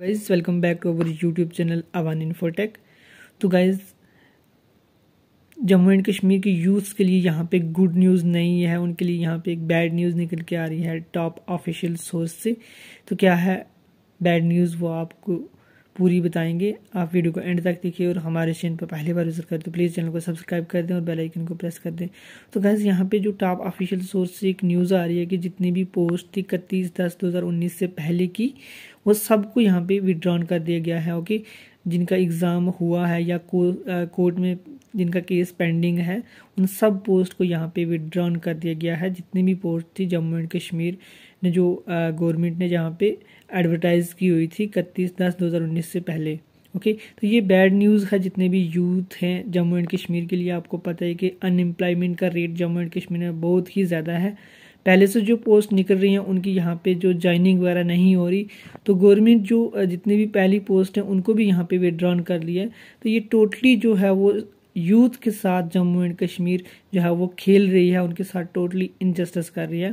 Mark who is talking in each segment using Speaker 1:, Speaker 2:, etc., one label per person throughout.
Speaker 1: guys welcome back to our YouTube channel Awan Infotech तो guys Jammu and Kashmir के youths के लिए यहाँ पे गुड न्यूज़ नहीं है उनके लिए यहाँ पे एक बैड न्यूज़ निकल के आ रही है टॉप ऑफिशियल सोर्स से तो क्या है बैड न्यूज़ वो आपको पूरी बताएंगे आप वीडियो को एंड तक देखिए और हमारे चैनल पर पहली बार विजिट करें तो प्लीज़ चैनल को सब्सक्राइब कर दें और बेल आइकन को प्रेस कर दें तो गैस यहाँ पे जो टॉप ऑफिशियल सोर्स से एक न्यूज़ आ रही है कि जितनी भी पोस्ट थी इकतीस दस दो हज़ार उन्नीस से पहले की वो सबको यहाँ पे विड्रॉन कर दिया गया है ओके जिनका एग्ज़ाम हुआ है या कोर्ट में जिनका केस पेंडिंग है उन सब पोस्ट को यहाँ पर विड्रॉन कर दिया गया है जितनी भी पोस्ट थी जम्मू एंड कश्मीर ने जो गवर्नमेंट ने जहाँ पे एडवर्टाइज़ की हुई थी इकतीस दस उन्नीस से पहले ओके तो ये बैड न्यूज़ है जितने भी यूथ हैं जम्मू एंड कश्मीर के लिए आपको पता है कि अनएम्प्लॉयमेंट का रेट जम्मू एंड कश्मीर में बहुत ही ज़्यादा है पहले से जो पोस्ट निकल रही हैं उनकी यहाँ पे जो जॉइनिंग वगैरह नहीं हो रही तो गवर्नमेंट जो जितनी भी पहली पोस्ट हैं उनको भी यहाँ पे विड्रॉन कर लिया है तो ये टोटली जो है वो यूथ के साथ जम्मू एंड कश्मीर जो है वो खेल रही है उनके साथ टोटली इनजस्टिस कर रही है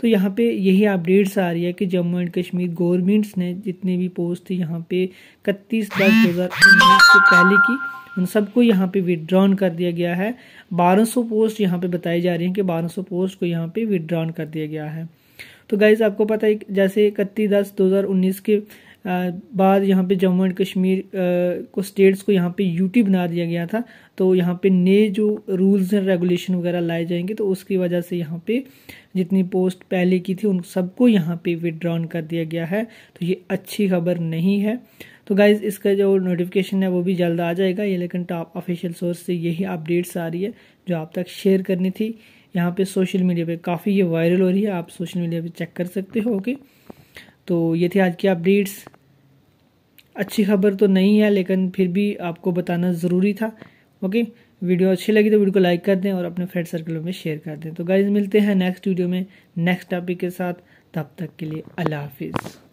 Speaker 1: तो यहाँ पे यही अपडेट्स आ रही है कि जम्मू एंड कश्मीर गवर्नमेंट्स ने जितने भी पोस्ट थे यहाँ पे इकतीस दस दो हज़ार उन्नीस से पहले की उन सबको यहाँ पे विदड्रॉन कर दिया गया है सौ पोस्ट यहाँ पे बताई जा रही है कि सौ पोस्ट को यहाँ पे विदड्रॉन कर दिया गया है तो गाइज़ आपको पता है जैसे इकतीस दस उन्नीस के बाद यहाँ पे जम्मू एंड कश्मीर को स्टेट्स को यहाँ पे यूटी बना दिया गया था तो यहाँ पे नए जो रूल्स एंड रेगुलेशन वगैरह लाए जाएंगे तो उसकी वजह से यहाँ पे जितनी पोस्ट पहले की थी उन सबको यहाँ पे विड्रॉन कर दिया गया है तो ये अच्छी खबर नहीं है तो गाइज़ इसका जो नोटिफिकेशन है वो भी जल्द आ जाएगा ये लेकिन टॉप ऑफिशियल सोर्स से यही अपडेट्स आ रही है जो आप तक शेयर करनी थी यहाँ पे सोशल मीडिया पे काफ़ी ये वायरल हो रही है आप सोशल मीडिया पे चेक कर सकते हो ओके तो ये थी आज की अपडेट्स अच्छी खबर तो नहीं है लेकिन फिर भी आपको बताना ज़रूरी था ओके वीडियो अच्छी लगी तो वीडियो को लाइक कर दें और अपने फ्रेंड सर्कलों में शेयर कर दें तो गाइज मिलते हैं नेक्स्ट वीडियो में नेक्स्ट टॉपिक के साथ तब तक के लिए अल्लाह हाफिज़